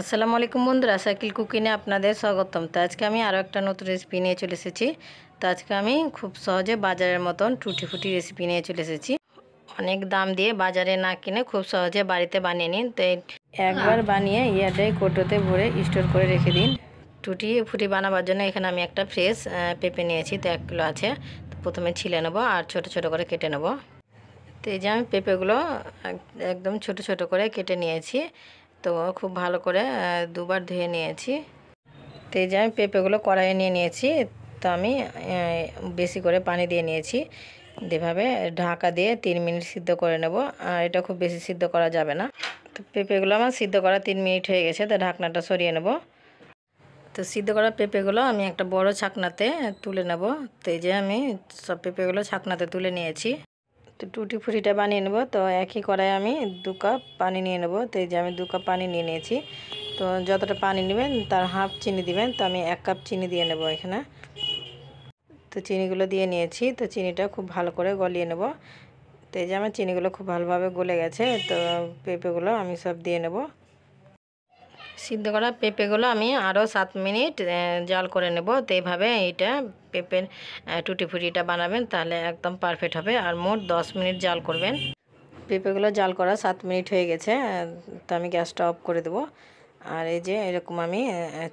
আসসালামু আলাইকুম বন্ধুরা সাইকেল কুকিনে আপনাদের স্বাগতম তো আজকে আমি আরও একটা নতুন রেসিপি নিয়ে চলে এসেছি তো আজকে আমি খুব সহজে বাজারের মতন টুটি ফুটি রেসিপি নিয়ে চলে এসেছি অনেক দাম দিয়ে বাজারে না কিনে খুব সহজে বাড়িতে বানিয়ে নিন তো একবার বানিয়ে ইয়াটাই কোটোতে ভরে স্টোর করে রেখে দিন টুটি ফুটি বানাবার জন্য এখানে আমি একটা ফ্রেশ পেঁপে নিয়েছি তো এক কিলো আছে তো প্রথমে ছিলে নেবো আর ছোট ছোট করে কেটে নেবো তো এই যে আমি পেঁপেগুলো একদম ছোট ছোট করে কেটে নিয়েছি তো খুব ভালো করে দুবার ধুয়ে নিয়েছি তো এই যে আমি পেঁপেগুলো কড়াইয়ে নিয়ে নিয়েছি তো আমি বেশি করে পানি দিয়ে নিয়েছি যেভাবে ঢাকা দিয়ে তিন মিনিট সিদ্ধ করে নেব আর এটা খুব বেশি সিদ্ধ করা যাবে না তো পেঁপেগুলো আমার সিদ্ধ করা তিন মিনিট হয়ে গেছে তো ঢাকনাটা সরিয়ে নেব তো সিদ্ধ করা পেঁপেগুলো আমি একটা বড় ছাকনাতে তুলে নেব তো এই যে আমি সব পেঁপেগুলো ছাকনাতে তুলে নিয়েছি তো টুটি ফুটিটা বানিয়ে নেব তো একই কড়াই আমি দু কাপ পানি নিয়ে নেব তো এই যে আমি দু কাপ পানি নিয়ে নিয়েছি তো যতটা পানি নেবেন তার হাফ চিনি দিবেন তো আমি এক কাপ চিনি দিয়ে নেব এখানে তো চিনিগুলো দিয়ে নিয়েছি তো চিনিটা খুব ভালো করে গলিয়ে নেব তো এই যে আমার চিনিগুলো খুব ভালোভাবে গলে গেছে তো পেঁপেগুলো আমি সব দিয়ে নেবো সিদ্ধ করা পেঁপেগুলো আমি আরও সাত মিনিট জাল করে নেব তো এইভাবে এইটা পেঁপের টুটি ফুটিটা বানাবেন তাহলে একদম পারফেক্ট হবে আর মোট দশ মিনিট জাল করবেন পেঁপেগুলো জাল করা সাত মিনিট হয়ে গেছে তো আমি গ্যাসটা অফ করে দেবো আর এই যে এরকম আমি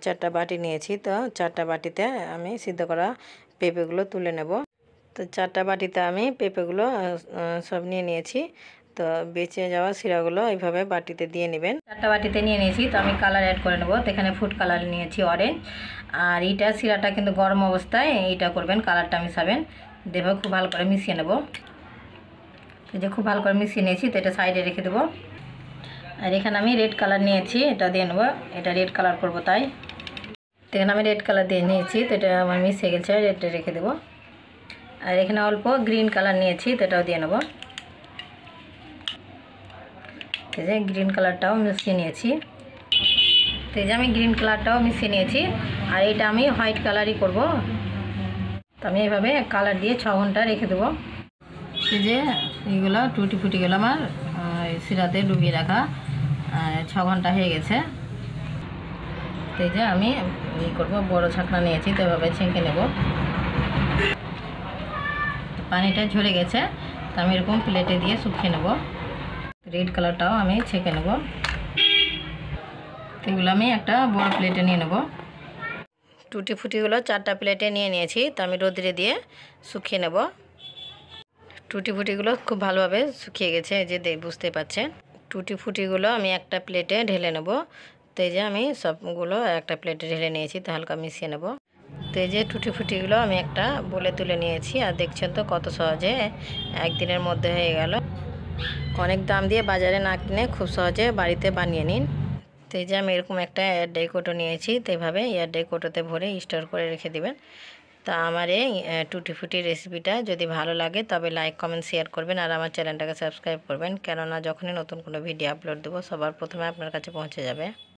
চারটা বাটি নিয়েছি তো চারটা বাটিতে আমি সিদ্ধ করা পেঁপেগুলো তুলে নেব তো চারটা বাটিতে আমি পেঁপেগুলো সব নিয়ে নিয়েছি তো বেঁচে যাওয়া শিরাগুলো এইভাবে বাটিতে দিয়ে নেবেন চারটা বাটিতে নিয়ে নিয়েছি তো আমি কালার অ্যাড করে নেবো তো এখানে ফুড কালার নিয়েছি অরেঞ্জ আর এইটা শিরাটা কিন্তু গরম অবস্থায় এইটা করবেন কালারটা মিশাবেন দেখবে খুব ভালো করে মিশিয়ে নেব যে খুব ভালো করে মিশিয়ে নিয়েছি তো এটা সাইডে রেখে দেবো আর এখানে আমি রেড কালার নিয়েছি এটা দিয়ে নেবো এটা রেড কালার করব তাই তো এখানে আমি রেড কালার দিয়ে নিয়েছি তো এটা আমার মিশিয়ে গেছে রেডটা রেখে দেবো আর এখানে অল্প গ্রিন কালার নিয়েছি তো এটাও দিয়ে নেবো এই যে গ্রিন কালারটাও মিশিয়ে নিয়েছি তো এই যে আমি গ্রিন কালারটাও মিশিয়ে নিয়েছি আর এটা আমি হোয়াইট কালারই করব তো আমি এইভাবে কালার দিয়ে ছ ঘন্টা রেখে দেবো এই যে এইগুলো টুটি ফুটি গেলো আমার সিরাতে ডুবিয়ে রাখা ছ ঘন্টা হয়ে গেছে তো এই যে আমি ই করবো বড়ো ছাকনা নিয়েছি তো এভাবে ছেঁকে নেব পানিটা ঝরে গেছে তো আমি এরকম প্লেটে দিয়ে শুকিয়ে নেবো রেড কালারটাও আমি ছেঁকে নেব এগুলো আমি একটা বড় প্লেটে নিয়ে নেব টুটি ফুটিগুলো চারটা প্লেটে নিয়ে নিয়েছি তো আমি রোদ্রে দিয়ে শুকিয়ে নেব টুটি ফুটিগুলো খুব ভালোভাবে শুকিয়ে গেছে যে বুঝতে পারছেন টুটি ফুটিগুলো আমি একটা প্লেটে ঢেলে নেব তো এই যে আমি সবগুলো একটা প্লেটে ঢেলে নিয়েছি তো হালকা মিশিয়ে নেব তো এই যে টুটি ফুটিগুলো আমি একটা বলে তুলে নিয়েছি আর দেখছেন তো কত সহজে একদিনের মধ্যে হয়ে গেল অনেক দাম দিয়ে বাজারে না কিনে খুব সহজে বাড়িতে বানিয়ে নিন তো এই যে আমি এরকম একটা এয়ার ডেকোটো নিয়েছি তো এইভাবে এয়ার ডেকোটোতে ভরে স্টোর করে রেখে দিবেন তো আমার এই টুটি ফুটি রেসিপিটা যদি ভালো লাগে তবে লাইক কমেন্ট শেয়ার করবেন আর আমার চ্যানেলটাকে সাবস্ক্রাইব করবেন কেননা যখনই নতুন কোনো ভিডিও আপলোড দেবো সবার প্রথমে আপনার কাছে পৌঁছে যাবে